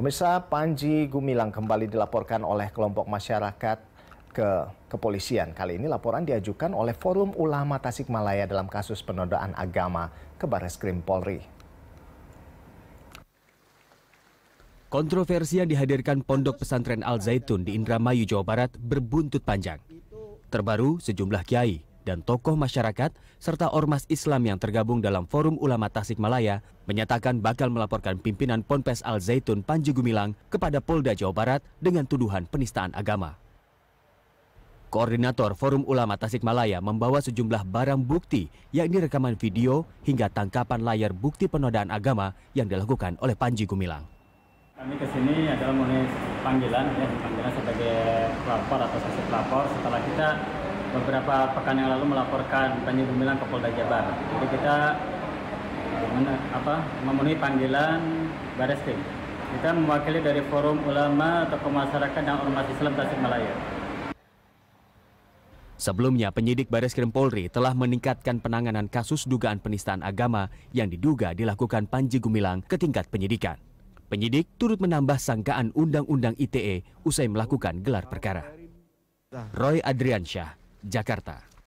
Pemirsa Panji Gumilang kembali dilaporkan oleh kelompok masyarakat ke kepolisian. Kali ini laporan diajukan oleh Forum Ulama Tasikmalaya dalam kasus penodaan agama ke Bareskrim Polri. Kontroversi yang dihadirkan Pondok Pesantren Al Zaitun di Indramayu, Jawa Barat berbuntut panjang. Terbaru sejumlah kiai dan tokoh masyarakat serta ormas Islam yang tergabung dalam Forum Ulama Tasikmalaya menyatakan bakal melaporkan pimpinan Ponpes Al Zaitun Panji Gumilang kepada Polda Jawa Barat dengan tuduhan penistaan agama. Koordinator Forum Ulama Tasikmalaya membawa sejumlah barang bukti, yakni rekaman video hingga tangkapan layar bukti penodaan agama yang dilakukan oleh Panji Gumilang. Kami ke sini adalah memenuhi panggilan, ya, panggilan sebagai pelapor atau saksi pelapor. Setelah kita beberapa pekan yang lalu melaporkan Panji gumilang ke Polda Jabar. Jadi kita apa, memenuhi panggilan Baris Krim. Kita mewakili dari Forum Ulama, Tokoh Masyarakat, dan Ormas Islam Tasikmalaya. Sebelumnya, penyidik Baris Krim Polri telah meningkatkan penanganan kasus dugaan penistaan agama yang diduga dilakukan Panji Gumilang ke tingkat penyidikan. Penyidik turut menambah sangkaan Undang-Undang ITE usai melakukan gelar perkara. Roy Adriansyah, jakarta